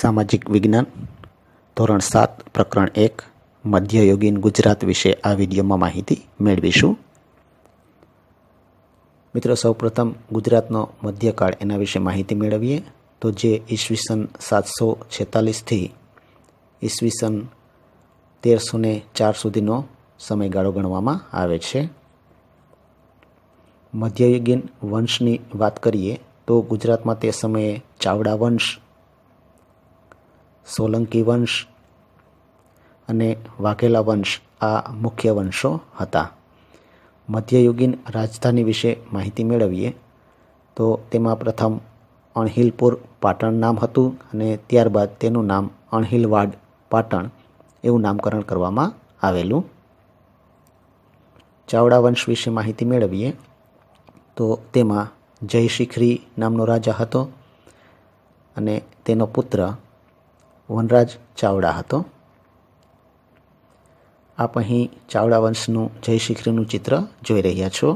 સામાજિક વિજ્ઞાન ધોરણ સાત પ્રકરણ એક મધ્યયુગીન ગુજરાત વિશે આ વિડીયોમાં માહિતી મેળવીશું મિત્રો સૌપ્રથમ ગુજરાતનો મધ્યકાળ એના વિશે માહિતી મેળવીએ તો જે ઈસવીસન સાતસો છેતાલીસથી ઈસવીસન તેરસો ને ચાર સુધીનો સમયગાળો ગણવામાં આવે છે મધ્યયુગીન વંશની વાત કરીએ તો ગુજરાતમાં તે સમયે ચાવડા વંશ સોલંકી વંશ અને વાઘેલા વંશ આ મુખ્ય વંશો હતા મધ્યયુગીન રાજધાની વિશે માહિતી મેળવીએ તો તેમાં પ્રથમ અણહિલપુર પાટણ નામ હતું અને ત્યારબાદ તેનું નામ અણહિલવાડ પાટણ એવું નામકરણ કરવામાં આવેલું ચાવડા વંશ વિશે માહિતી મેળવીએ તો તેમાં જય જયશિખરી નામનો રાજા હતો અને તેનો પુત્ર વનરાજ ચાવડા હતો આપ અહીં ચાવડા વંશનું જય જયશિખરીનું ચિત્ર જોઈ રહ્યા છો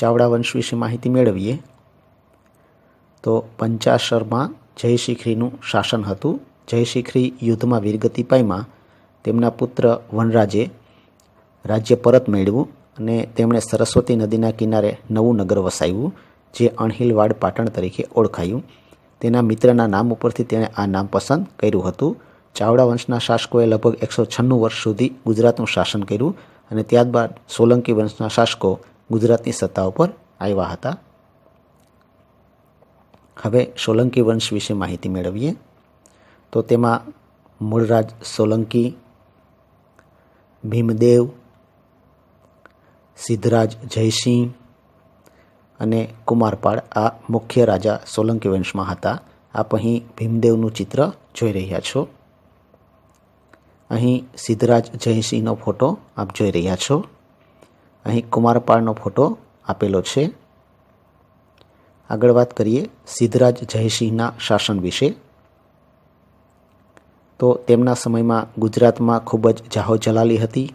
ચાવડા વંશ વિશે માહિતી મેળવીએ તો પંચાસરમાં જયશિખરીનું શાસન હતું જય જયશિખરી યુદ્ધમાં વીરગતિ પાઈમાં તેમના પુત્ર વનરાજે રાજ્ય પરત મેળવ્યું અને તેમણે સરસ્વતી નદીના કિનારે નવું નગર વસાવ્યું જે અણહિલવાડ પાટણ તરીકે ઓળખાયું તેના મિત્રના નામ ઉપરથી તેણે આ નામ પસંદ કર્યું હતું ચાવડા વંશના શાસકોએ લગભગ એકસો છન્નું વર્ષ સુધી ગુજરાતનું શાસન કર્યું અને ત્યારબાદ સોલંકી વંશના શાસકો ગુજરાતની સત્તા ઉપર આવ્યા હતા હવે સોલંકી વંશ વિશે માહિતી મેળવીએ તો તેમાં મૂળરાજ સોલંકી ભીમદેવ સિદ્ધરાજ જયસિંહ અને કુમારપાળ આ મુખ્ય રાજા સોલંકી વંશમાં હતા આપ અહીં ભીમદેવનું ચિત્ર જોઈ રહ્યા છો અહીં સિદ્ધરાજ જયસિંહનો ફોટો આપ જોઈ રહ્યા છો અહીં કુમારપાળનો ફોટો આપેલો છે આગળ વાત કરીએ સિદ્ધરાજ જયસિંહના શાસન વિશે તો તેમના સમયમાં ગુજરાતમાં ખૂબ જ જાહોજલાલી હતી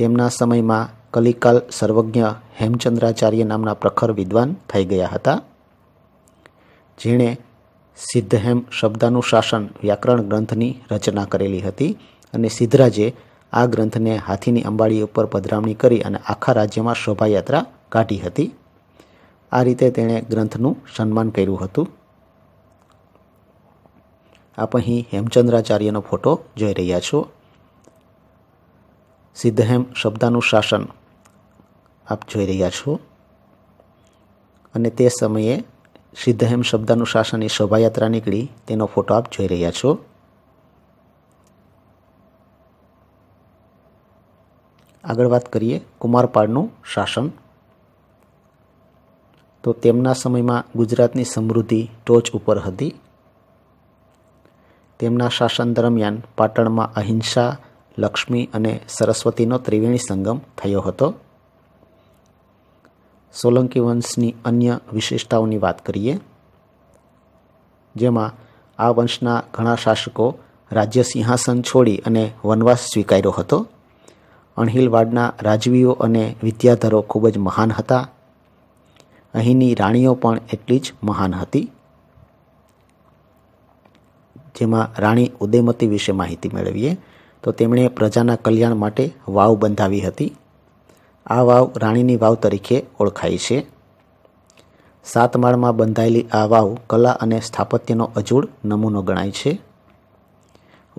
તેમના સમયમાં કલિકાલ સર્વજ્ઞ હેમચંદ્રાચાર્ય નામના પ્રખર વિદ્વાન થઈ ગયા હતા જેણે સિદ્ધહેમ શબ્દાનુશાસન વ્યાકરણ ગ્રંથની રચના કરેલી હતી અને સિદ્ધરાજે આ ગ્રંથને હાથીની અંબાડી ઉપર પધરામણી કરી અને આખા રાજ્યમાં શોભાયાત્રા કાઢી હતી આ રીતે તેણે ગ્રંથનું સન્માન કર્યું હતું આપ અહીં હેમચંદ્રાચાર્યનો ફોટો જોઈ રહ્યા છો સિદ્ધહેમ શબ્દાનુશાસન આપ જોઈ રહ્યા છો અને તે સમયે સિદ્ધહેમ શબ્દાનુશાસનની શોભાયાત્રા નીકળી તેનો ફોટો આપ જોઈ રહ્યા છો આગળ વાત કરીએ કુમારપાળનું શાસન તો તેમના સમયમાં ગુજરાતની સમૃદ્ધિ ટોચ ઉપર હતી તેમના શાસન દરમિયાન પાટણમાં અહિંસા લક્ષ્મી અને સરસ્વતીનો ત્રિવેણી સંગમ થયો હતો સોલંકી વંશની અન્ય વિશેષતાઓની વાત કરીએ જેમાં આ વંશના ઘણા શાસકો રાજ્ય સિંહાસન છોડી અને વનવાસ સ્વીકાર્યો હતો અણહિલવાડના રાજવીઓ અને વિદ્યાધરો ખૂબ જ મહાન હતા અહીંની રાણીઓ પણ એટલી જ મહાન હતી જેમાં રાણી ઉદયમતી વિશે માહિતી મેળવીએ તો તેમણે પ્રજાના કલ્યાણ માટે વાવ બંધાવી હતી આ વાવ રાણીની વાવ તરીકે ઓળખાય છે સાતમાળમાં બંધાયેલી આ વાવ કલા અને સ્થાપત્યનો અજોડ નમૂનો ગણાય છે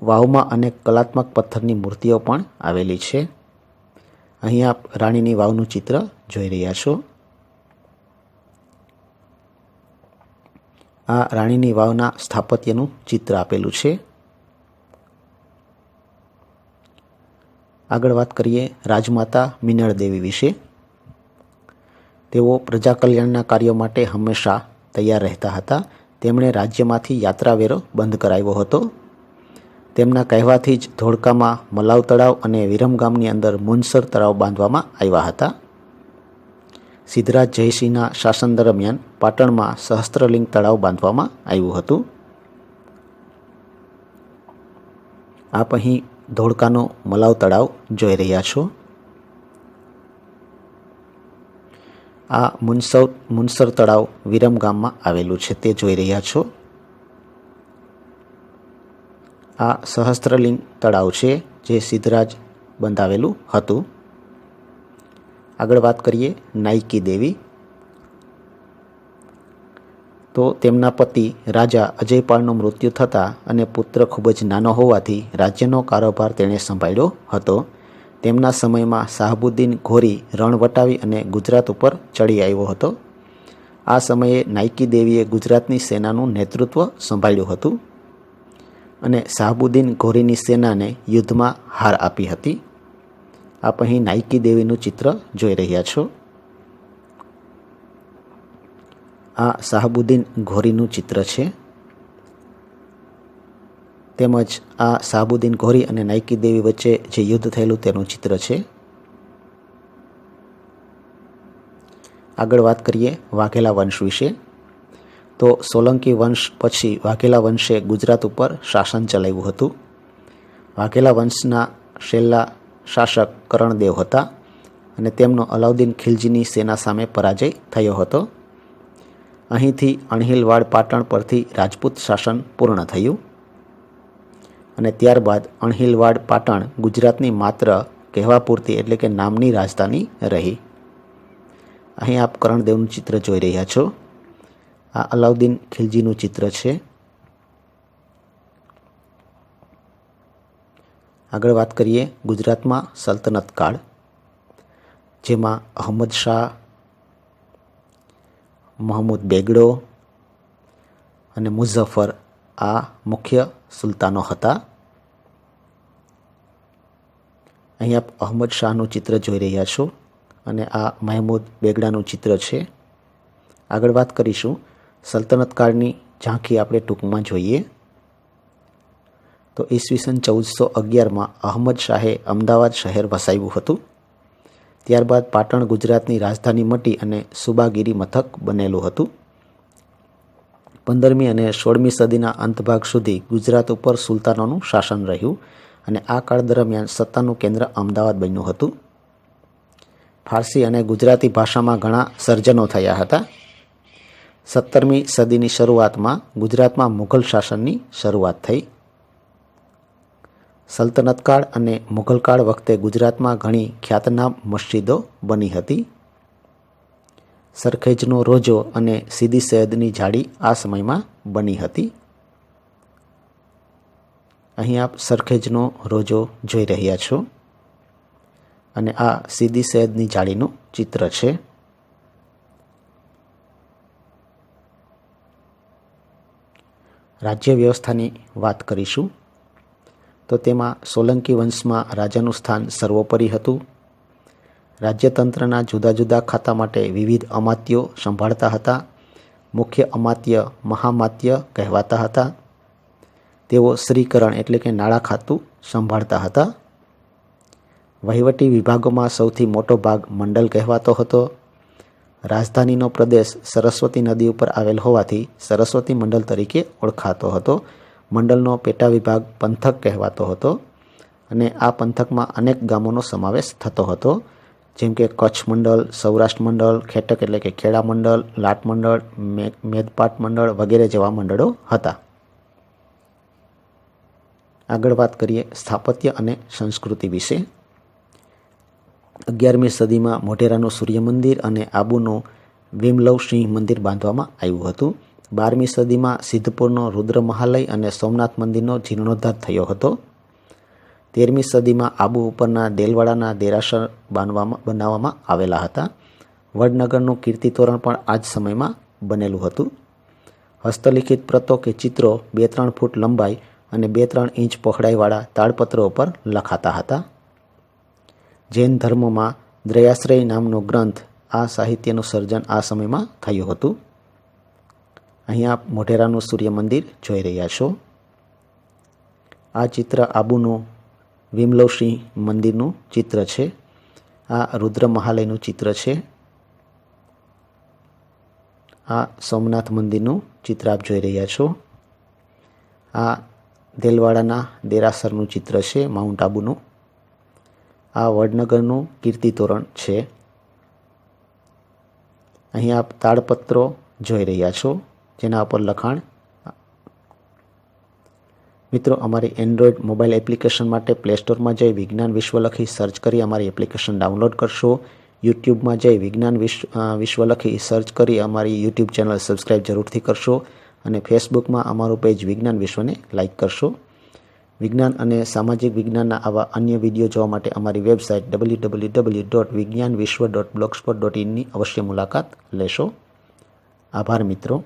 વાવમાં અનેક કલાત્મક પથ્થરની મૂર્તિઓ પણ આવેલી છે અહીં આપ રાણીની વાવનું ચિત્ર જોઈ રહ્યા છો આ રાણીની વાવના સ્થાપત્યનું ચિત્ર આપેલું છે આગળ વાત કરીએ રાજમાતા મિનળ દેવી વિશે તેઓ પ્રજા કલ્યાણના કાર્યો માટે હંમેશા તૈયાર રહેતા હતા તેમણે રાજ્યમાંથી યાત્રાવેરો બંધ કરાવ્યો હતો તેમના કહેવાથી જ ધોળકામાં મલાવ તળાવ અને વિરમ ગામની અંદર મુનસર તળાવ બાંધવામાં આવ્યા હતા સિદ્ધરાજ જયસિંહના શાસન દરમિયાન પાટણમાં સહસ્ત્રલિંગ તળાવ બાંધવામાં આવ્યું હતું આપ અહીં ધોળકાનો મલાવ તળાવ જોઈ રહ્યા છો આ મુનસર મુનસર તળાવ વિરમ ગામમાં આવેલું છે તે જોઈ રહ્યા છો આ સહસ્ત્રલિંગ તળાવ છે જે સિદ્ધરાજ બંધાવેલું હતું આગળ વાત કરીએ નાયકી દેવી તો તેમના પતિ રાજા અજયપાળનું મૃત્યુ થતાં અને પુત્ર ખૂબ જ નાનો હોવાથી રાજ્યનો કારોબાર તેણે સંભાળ્યો હતો તેમના સમયમાં શાહબુદ્દીન ઘોરી રણ વટાવી અને ગુજરાત ઉપર ચડી આવ્યો હતો આ સમયે નાયકી દેવીએ ગુજરાતની સેનાનું નેતૃત્વ સંભાળ્યું હતું અને શાહબુદ્દીન ઘોરીની સેનાને યુદ્ધમાં હાર આપી હતી આપ અહીં નાયકી દેવીનું ચિત્ર જોઈ રહ્યા છો આ શાહબુદ્દીન ઘોરીનું ચિત્ર છે તેમજ આ શાહબુદ્દીન ઘોરી અને નાયકી દેવી વચ્ચે જે યુદ્ધ થયેલું તેનું ચિત્ર છે આગળ વાત કરીએ વાઘેલા વંશ વિશે તો સોલંકી વંશ પછી વાઘેલા વંશે ગુજરાત ઉપર શાસન ચલાવ્યું હતું વાઘેલા વંશના છેલ્લા શાસક કરણદેવ હતા અને તેમનો અલાઉદ્દીન ખિલજીની સેના સામે પરાજય થયો હતો અહીંથી અણહિલવાડ પાટણ પરથી રાજપૂત શાસન પૂર્ણ થયું અને ત્યારબાદ અણહિલવાડ પાટણ ગુજરાતની માત્ર કહેવા પૂરતી એટલે કે નામની રાજધાની રહી અહીં આપ કરણદેવનું ચિત્ર જોઈ રહ્યા છો આ અલાઉદ્દીન ખિલજીનું ચિત્ર છે આગળ વાત કરીએ ગુજરાતમાં સલ્તનત કાળ જેમાં અહમદ શાહ મહમૂદ બેગડો અને મુઝફ્ફર આ મુખ્ય સુલતાનો હતા અહીંયા આપ અહમદ શાહનું ચિત્ર જોઈ રહ્યા છો અને આ મહેમૂદ બેગડાનું ચિત્ર છે આગળ વાત કરીશું સલ્તનત કાળની ઝાંખી આપણે ટૂંકમાં જોઈએ તો ઈસવીસન ચૌદસો અગિયારમાં અહમદ શાહે અમદાવાદ શહેર વસાવ્યું હતું ત્યારબાદ પાટણ ગુજરાતની રાજધાની મટી અને સુબાગીરી મથક બનેલું હતું પંદરમી અને સોળમી સદીના અંતભાગ સુધી ગુજરાત ઉપર સુલતાનોનું શાસન રહ્યું અને આ કાળ દરમિયાન સત્તાનું કેન્દ્ર અમદાવાદ બન્યું હતું ફારસી અને ગુજરાતી ભાષામાં ઘણા સર્જનો થયા હતા સત્તરમી સદીની શરૂઆતમાં ગુજરાતમાં મુઘલ શાસનની શરૂઆત થઈ સલ્તનતકાળ અને મુઘલકાળ વખતે ગુજરાતમાં ઘણી ખ્યાતનામ મસ્જિદો બની હતી સરખેજનો રોજો અને સીદી સૈયદની જાળી આ સમયમાં બની હતી અહીં આપ સરખેજનો રોજો જોઈ રહ્યા છો અને આ સીદી સૈયદની જાળીનું ચિત્ર છે રાજ્ય વ્યવસ્થાની વાત કરીશું તો તેમાં સોલંકી વંશમાં રાજાનું સ્થાન સર્વોપરી હતું રાજ્યતંત્રના જુદા જુદા ખાતા માટે વિવિધ અમાત્યો સંભાળતા હતા મુખ્ય અમાત્ય મહામાત્ય કહેવાતા હતા તેઓ શ્રીકરણ એટલે કે નાણાં ખાતું સંભાળતા હતા વહીવટી વિભાગોમાં સૌથી મોટો ભાગ મંડળ કહેવાતો હતો રાજધાનીનો પ્રદેશ સરસ્વતી નદી ઉપર આવેલ હોવાથી સરસ્વતી મંડળ તરીકે ઓળખાતો હતો મંડળનો પેટા વિભાગ પંથક કહેવાતો હતો અને આ પંથકમાં અનેક ગામોનો સમાવેશ થતો હતો જેમ કે કચ્છ મંડળ સૌરાષ્ટ્ર મંડળ ખેટક એટલે કે ખેડા મંડળ લાટ મંડળ મેદપાટ મંડળ વગેરે જેવા મંડળો હતા આગળ વાત કરીએ સ્થાપત્ય અને સંસ્કૃતિ વિશે અગિયારમી સદીમાં મોઢેરાનું સૂર્ય મંદિર અને આબુનું વિમલવસિંહ મંદિર બાંધવામાં આવ્યું હતું બારમી સદીમાં સિદ્ધપુરનો રુદ્ર મહાલય અને સોમનાથ મંદિરનો જીર્ણોદ્ધાર થયો હતો તેરમી સદીમાં આબુ ઉપરના દેલવાડાના દેરાસર બાંધવામાં બનાવવામાં આવેલા હતા વડનગરનું કીર્તિતોરણ પણ આ જ સમયમાં બનેલું હતું હસ્તલિખિત પ્રતો કે ચિત્રો બે ત્રણ ફૂટ લંબાઈ અને બે ત્રણ ઇંચ પહોળાઈવાળા તાળપત્રો ઉપર લખાતા હતા જૈન ધર્મમાં દ્રયાશ્રય નામનો ગ્રંથ આ સાહિત્યનું સર્જન આ સમયમાં થયું હતું અહીંયા આપ મોઢેરાનું સૂર્ય મંદિર જોઈ રહ્યા છો આ ચિત્ર આબુનું વિમલવસિંહ મંદિરનું ચિત્ર છે આ રુદ્ર મહાલયનું ચિત્ર છે આ સોમનાથ મંદિરનું ચિત્ર આપ જોઈ રહ્યા છો આ દેલવાડાના દેરાસરનું ચિત્ર છે માઉન્ટ આબુનું આ વડનગરનું કીર્તિ તોરણ છે અહીં આપ તાડપત્રો જોઈ રહ્યા છો જેના ઉપર લખાણ મિત્રો અમારી એન્ડ્રોઈડ મોબાઈલ એપ્લિકેશન માટે પ્લે સ્ટોરમાં જઈ વિજ્ઞાન વિશ્વ લખી સર્ચ કરી અમારી એપ્લિકેશન ડાઉનલોડ કરશો યુટ્યુબમાં જઈ વિજ્ઞાન વિશ્વ લખી સર્ચ કરી અમારી યુટ્યુબ ચેનલ સબસ્ક્રાઈબ જરૂરથી કરશો અને ફેસબુકમાં અમારું પેજ વિજ્ઞાન વિશ્વને લાઇક કરશો વિજ્ઞાન અને સામાજિક વિજ્ઞાનના આવા અન્ય વિડીયો જોવા માટે અમારી website W W W dot Vigyan Vishwa dot blogspot dot ઇનની અવશ્ય મુલાકાત લેશો આભાર મિત્રો